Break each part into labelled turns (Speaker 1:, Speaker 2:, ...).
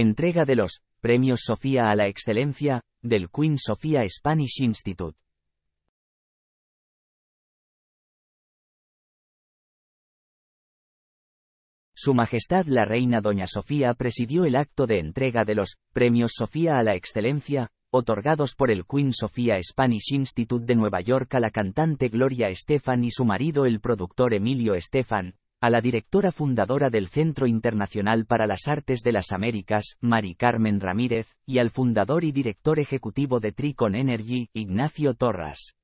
Speaker 1: Entrega de los Premios Sofía a la Excelencia, del Queen Sofía Spanish
Speaker 2: Institute. Su Majestad la Reina Doña Sofía presidió el acto
Speaker 3: de entrega de los Premios Sofía a la Excelencia, otorgados por el Queen Sofía Spanish Institute de Nueva York a la cantante Gloria Estefan y su marido el productor Emilio Estefan, a la directora fundadora del Centro Internacional para las Artes de las Américas, Mari Carmen Ramírez, y al fundador y director ejecutivo de Tricon Energy, Ignacio
Speaker 2: Torras.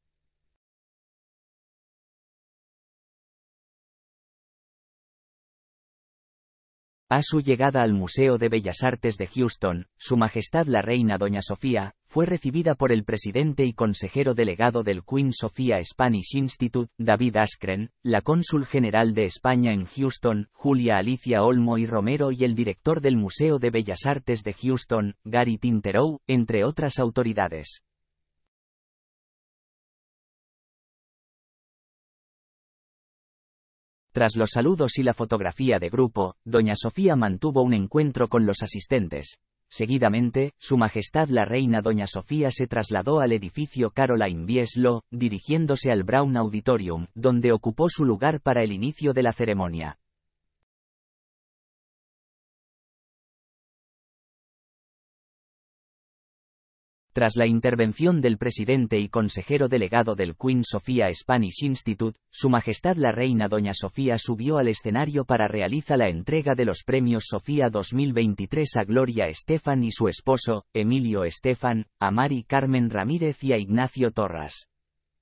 Speaker 2: A su llegada al Museo de Bellas Artes
Speaker 3: de Houston, Su Majestad la Reina Doña Sofía, fue recibida por el presidente y consejero delegado del Queen Sofia Spanish Institute, David Askren, la cónsul general de España en Houston, Julia Alicia Olmo y Romero y el director del Museo de Bellas
Speaker 2: Artes de Houston, Gary Tinterow, entre otras autoridades. Tras los saludos y la fotografía de grupo, doña Sofía mantuvo un encuentro con los
Speaker 3: asistentes. Seguidamente, Su Majestad la Reina Doña Sofía se trasladó al edificio Caroline Bieslo, dirigiéndose al Brown Auditorium, donde ocupó su lugar para el inicio
Speaker 2: de la ceremonia. Tras la intervención del presidente
Speaker 1: y
Speaker 3: consejero delegado del Queen Sofía Spanish Institute, Su Majestad la Reina Doña Sofía subió al escenario para realizar la entrega de los premios Sofía 2023 a Gloria Estefan y su esposo, Emilio Estefan, a Mari Carmen Ramírez y a Ignacio Torras.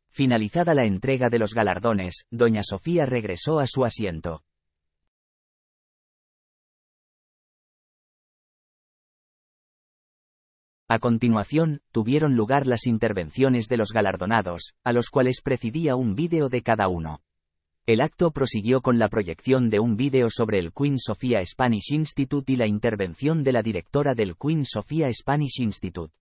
Speaker 3: Finalizada la entrega de los galardones, Doña Sofía regresó a su
Speaker 2: asiento. A continuación, tuvieron lugar las intervenciones de
Speaker 3: los galardonados, a los cuales precedía un vídeo de cada uno. El acto prosiguió con la proyección de un vídeo sobre el Queen Sofía Spanish Institute y la intervención de la
Speaker 2: directora del Queen Sofía Spanish Institute.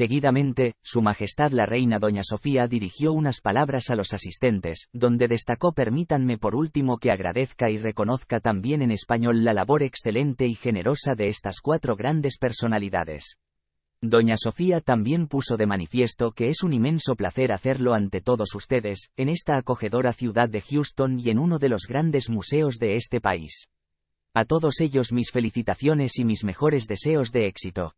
Speaker 2: Seguidamente,
Speaker 3: Su Majestad la Reina Doña Sofía dirigió unas palabras a los asistentes, donde destacó permítanme por último que agradezca y reconozca también en español la labor excelente y generosa de estas cuatro grandes personalidades. Doña Sofía también puso de manifiesto que es un inmenso placer hacerlo ante todos ustedes, en esta acogedora ciudad de Houston y en uno de los grandes museos de este país. A todos ellos mis felicitaciones
Speaker 2: y mis mejores deseos de éxito.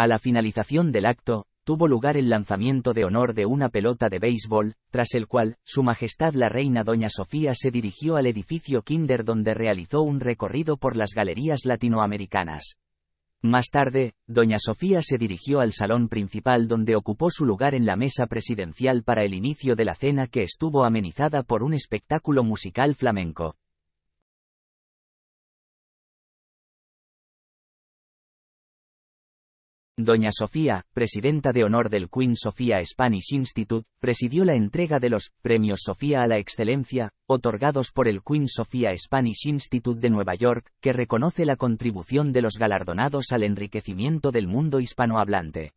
Speaker 2: A la finalización del acto, tuvo
Speaker 3: lugar el lanzamiento de honor de una pelota de béisbol, tras el cual, Su Majestad la Reina Doña Sofía se dirigió al edificio Kinder donde realizó un recorrido por las galerías latinoamericanas. Más tarde, Doña Sofía se dirigió al salón principal donde ocupó su lugar en la mesa presidencial para el inicio de la cena que estuvo amenizada por un
Speaker 2: espectáculo musical flamenco. Doña Sofía, presidenta de honor
Speaker 3: del Queen Sofía Spanish Institute, presidió la entrega de los Premios Sofía a la Excelencia, otorgados por el Queen Sofía Spanish Institute de Nueva York, que reconoce la contribución de los galardonados al enriquecimiento del mundo hispanohablante.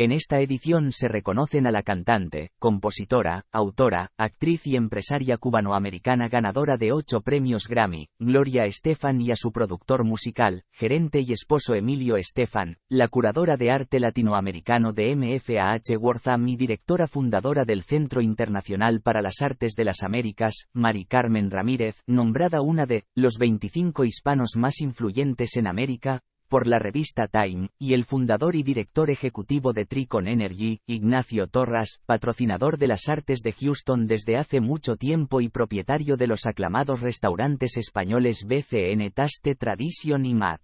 Speaker 3: En esta edición se reconocen a la cantante, compositora, autora, actriz y empresaria cubanoamericana ganadora de ocho premios Grammy, Gloria Estefan y a su productor musical, gerente y esposo Emilio Estefan, la curadora de arte latinoamericano de MFAH Wortham y directora fundadora del Centro Internacional para las Artes de las Américas, Mari Carmen Ramírez, nombrada una de los 25 hispanos más influyentes en América, por la revista Time, y el fundador y director ejecutivo de Tricon Energy, Ignacio Torras, patrocinador de las artes de Houston desde hace mucho tiempo y propietario de los aclamados restaurantes españoles BCN Taste Tradition y
Speaker 1: Mad.